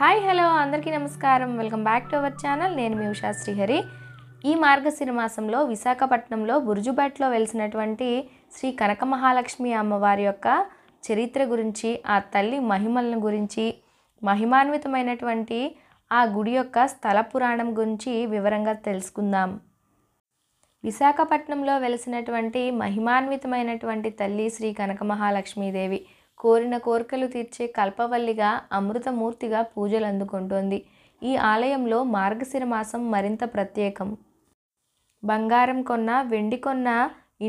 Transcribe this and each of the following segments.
hi hello అందరికీ నమస్కారం welcome back to our channel నేను మీ ఉషా శ్రీహరి ఈ మార్గశిర మాసంలో విశాఖపట్నంలో బుర్జుబాట్లో వెలిసినటువంటి శ్రీ కనక మహాలక్ష్మి అమ్మవారి యొక్క చరిత్ర గురించి ఆ తల్లి మహిమలను గురించి మహిమాన్వితమైనటువంటి ఆ గుడి యొక్క స్థల పురాణం గురించి వివరంగా తెలుసుకుందాం విశాఖపట్నంలో వెలిసినటువంటి మహిమాన్వితమైనటువంటి తల్లి శ్రీ కనక మహాలక్ష్మీదేవి కోరిన కోరికలు తీర్చే కల్పవల్లిగా అమృతమూర్తిగా పూజలు అందుకుంటోంది ఈ ఆలయంలో మార్గశిర మాసం మరింత ప్రత్యేకం బంగారం కొన్న వెండి కొన్న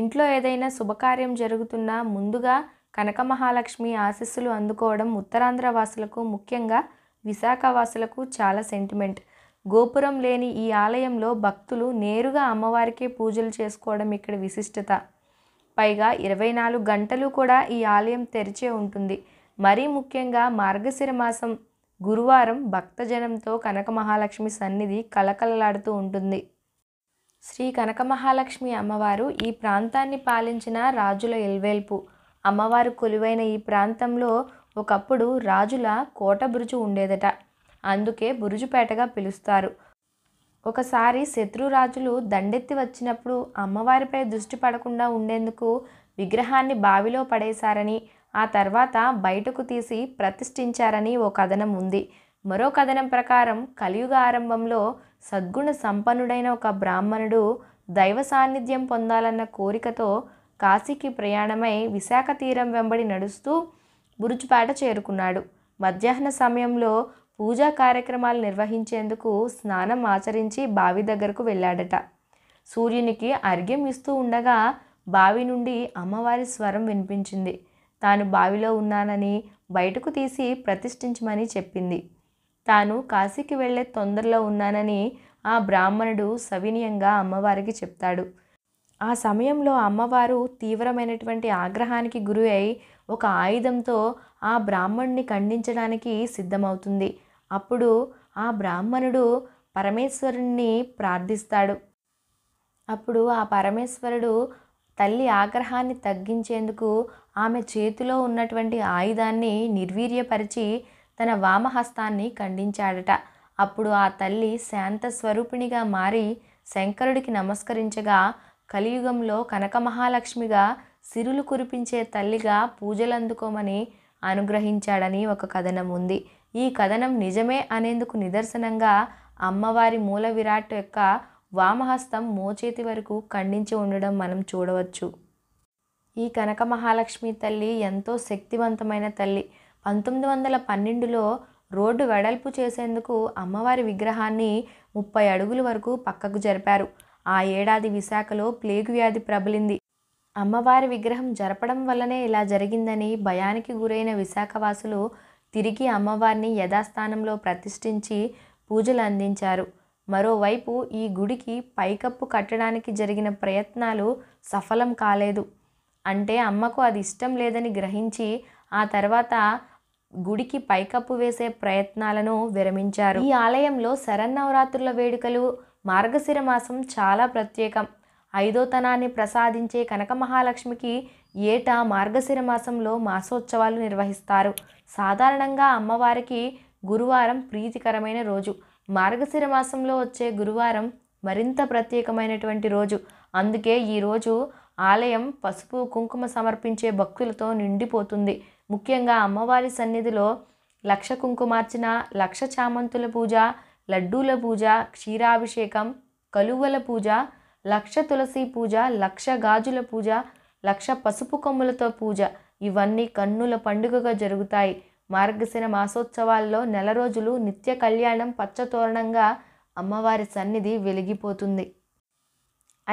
ఇంట్లో ఏదైనా శుభకార్యం జరుగుతున్నా ముందుగా కనక మహాలక్ష్మి ఆశస్సులు అందుకోవడం ఉత్తరాంధ్ర వాసులకు ముఖ్యంగా విశాఖ వాసులకు చాలా సెంటిమెంట్ గోపురం లేని ఈ ఆలయంలో భక్తులు నేరుగా అమ్మవారికే పూజలు చేసుకోవడం ఇక్కడ విశిష్టత పైగా ఇరవై నాలుగు గంటలు కూడా ఈ ఆలయం తెరిచే ఉంటుంది మరీ ముఖ్యంగా మార్గశిర మాసం గురువారం భక్తజనంతో కనక మహాలక్ష్మి సన్నిధి కలకలలాడుతూ ఉంటుంది శ్రీ కనక మహాలక్ష్మి అమ్మవారు ఈ ప్రాంతాన్ని పాలించిన రాజుల ఎల్వేల్పు అమ్మవారు కొలువైన ఈ ప్రాంతంలో ఒకప్పుడు రాజుల కోట బురుజు ఉండేదట అందుకే బురుజుపేటగా పిలుస్తారు ఒకసారి శత్రురాజులు దండెత్తి వచ్చినప్పుడు అమ్మవారిపై దృష్టి పడకుండా ఉండేందుకు విగ్రహాన్ని బావిలో పడేశారని ఆ తర్వాత బయటకు తీసి ప్రతిష్ఠించారని ఓ కథనం ఉంది మరో కథనం ప్రకారం కలియుగ ఆరంభంలో సద్గుణ సంపన్నుడైన ఒక బ్రాహ్మణుడు దైవ సాన్నిధ్యం పొందాలన్న కోరికతో కాశీకి ప్రయాణమై విశాఖ తీరం వెంబడి నడుస్తూ బురుచుపాట చేరుకున్నాడు మధ్యాహ్న సమయంలో పూజా కార్యక్రమాలు నిర్వహించేందుకు స్నానం ఆచరించి బావి దగ్గరకు వెళ్ళాడట సూర్యునికి అర్ఘ్యం ఇస్తూ ఉండగా బావి నుండి అమ్మవారి స్వరం వినిపించింది తాను బావిలో ఉన్నానని బయటకు తీసి ప్రతిష్ఠించమని చెప్పింది తాను కాశీకి వెళ్లే తొందరలో ఉన్నానని ఆ బ్రాహ్మణుడు సవినీయంగా అమ్మవారికి చెప్తాడు ఆ సమయంలో అమ్మవారు తీవ్రమైనటువంటి ఆగ్రహానికి గురి అయి ఒక ఆయుధంతో ఆ బ్రాహ్మణ్ణి ఖండించడానికి సిద్ధమవుతుంది అప్పుడు ఆ బ్రాహ్మణుడు పరమేశ్వరుణ్ణి ప్రార్థిస్తాడు అప్పుడు ఆ పరమేశ్వరుడు తల్లి ఆగ్రహాన్ని తగ్గించేందుకు ఆమె చేతిలో ఉన్నటువంటి ఆయుధాన్ని నిర్వీర్యపరిచి తన వామహస్తాన్ని ఖండించాడట అప్పుడు ఆ తల్లి శాంత స్వరూపిణిగా మారి శంకరుడికి నమస్కరించగా కలియుగంలో కనకమహాలక్ష్మిగా సిరులు కురిపించే తల్లిగా పూజలందుకోమని అనుగ్రహించాడని ఒక కథనం ఉంది ఈ కథనం నిజమే అనేందుకు నిదర్శనంగా అమ్మవారి మూల విరాట్ యొక్క వామహస్తం మోచేతి వరకు ఖండించి ఉండడం మనం చూడవచ్చు ఈ కనక మహాలక్ష్మి తల్లి ఎంతో శక్తివంతమైన తల్లి పంతొమ్మిది వందల పన్నెండులో రోడ్డు వెడల్పు చేసేందుకు అమ్మవారి విగ్రహాన్ని ముప్పై అడుగుల వరకు పక్కకు జరిపారు ఆ ఏడాది విశాఖలో ప్లేగు వ్యాధి ప్రబలింది అమ్మవారి విగ్రహం జరపడం వల్లనే ఇలా జరిగిందని భయానికి గురైన విశాఖవాసులు తిరిగి అమ్మవారిని యథాస్థానంలో ప్రతిష్ఠించి పూజలు అందించారు మరోవైపు ఈ గుడికి పైకప్పు కట్టడానికి జరిగిన ప్రయత్నాలు సఫలం కాలేదు అంటే అమ్మకు అది ఇష్టం లేదని గ్రహించి ఆ తర్వాత గుడికి పైకప్పు వేసే ప్రయత్నాలను విరమించారు ఈ ఆలయంలో శరన్నవరాత్రుల వేడుకలు మార్గశిర మాసం చాలా ప్రత్యేకం ఐదోతనాన్ని ప్రసాదించే కనక మహాలక్ష్మికి ఏటా మార్గశిర మాసంలో మాసోత్సవాలు నిర్వహిస్తారు సాధారణంగా అమ్మవారికి గురువారం ప్రీతికరమైన రోజు మార్గశిర మాసంలో వచ్చే గురువారం మరింత ప్రత్యేకమైనటువంటి రోజు అందుకే ఈరోజు ఆలయం పసుపు కుంకుమ సమర్పించే భక్తులతో నిండిపోతుంది ముఖ్యంగా అమ్మవారి సన్నిధిలో లక్ష కుంకుమార్చన లక్ష చామంతుల పూజ లడ్డూల పూజ క్షీరాభిషేకం కలువల పూజ లక్ష తులసి పూజ లక్ష గాజుల పూజ లక్ష పసుపు కొమ్ములతో పూజ ఇవన్నీ కన్నుల పండుగగా జరుగుతాయి మార్గశిర మాసోత్సవాల్లో నెల రోజులు నిత్య కళ్యాణం పచ్చతోరణంగా అమ్మవారి సన్నిధి వెలిగిపోతుంది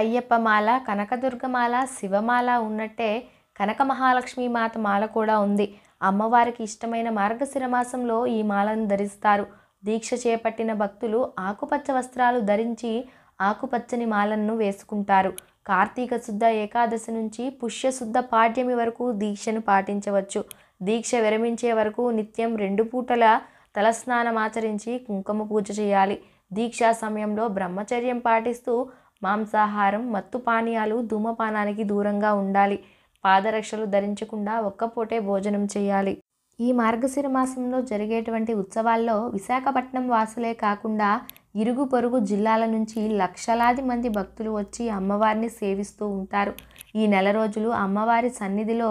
అయ్యప్పమాల కనకదుర్గమాల శివమాల ఉన్నట్టే కనక మహాలక్ష్మి మాత మాల కూడా ఉంది అమ్మవారికి ఇష్టమైన మార్గశిర మాసంలో ఈ మాలను ధరిస్తారు దీక్ష చేపట్టిన భక్తులు ఆకుపచ్చ వస్త్రాలు ధరించి ఆకుపచ్చని మాలను వేసుకుంటారు కార్తీక శుద్ధ ఏకాదశి నుంచి పుష్యశుద్ధ పాఠ్యమి వరకు దీక్షను పాటించవచ్చు దీక్ష విరమించే వరకు నిత్యం రెండు పూటల తలస్నానం ఆచరించి కుంకుమ పూజ చేయాలి దీక్షా సమయంలో బ్రహ్మచర్యం పాటిస్తూ మాంసాహారం మత్తు పానీయాలు ధూమపానానికి దూరంగా ఉండాలి పాదరక్షలు ధరించకుండా ఒక్కపోటే భోజనం చేయాలి ఈ మార్గశిర మాసంలో జరిగేటువంటి ఉత్సవాల్లో విశాఖపట్నం వాసులే కాకుండా ఇరుగు పొరుగు జిల్లాల నుంచి లక్షలాది మంది భక్తులు వచ్చి అమ్మవారిని సేవిస్తూ ఉంటారు ఈ నెల రోజులు అమ్మవారి సన్నిధిలో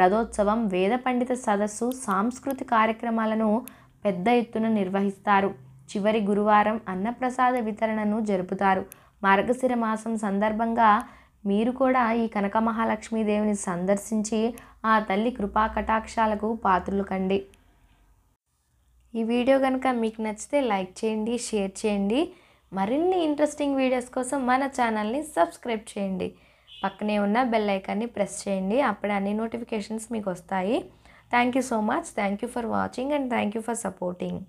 రథోత్సవం వేద పండిత సదస్సు సాంస్కృతిక కార్యక్రమాలను పెద్ద ఎత్తున నిర్వహిస్తారు చివరి గురువారం అన్నప్రసాద వితరణను జరుపుతారు మార్గశిర మాసం సందర్భంగా మీరు కూడా ఈ కనక సందర్శించి ఆ తల్లి కృపా కటాక్షాలకు పాత్రలు కండి ఈ వీడియో కనుక మీకు నచ్చితే లైక్ చేయండి షేర్ చేయండి మరిన్ని ఇంట్రెస్టింగ్ వీడియోస్ కోసం మన ఛానల్ని సబ్స్క్రైబ్ చేయండి పక్కనే ఉన్న బెల్ ఐకాన్ని ప్రెస్ చేయండి అప్పుడే అన్ని నోటిఫికేషన్స్ మీకు వస్తాయి thank you so much thank you for watching and thank you for supporting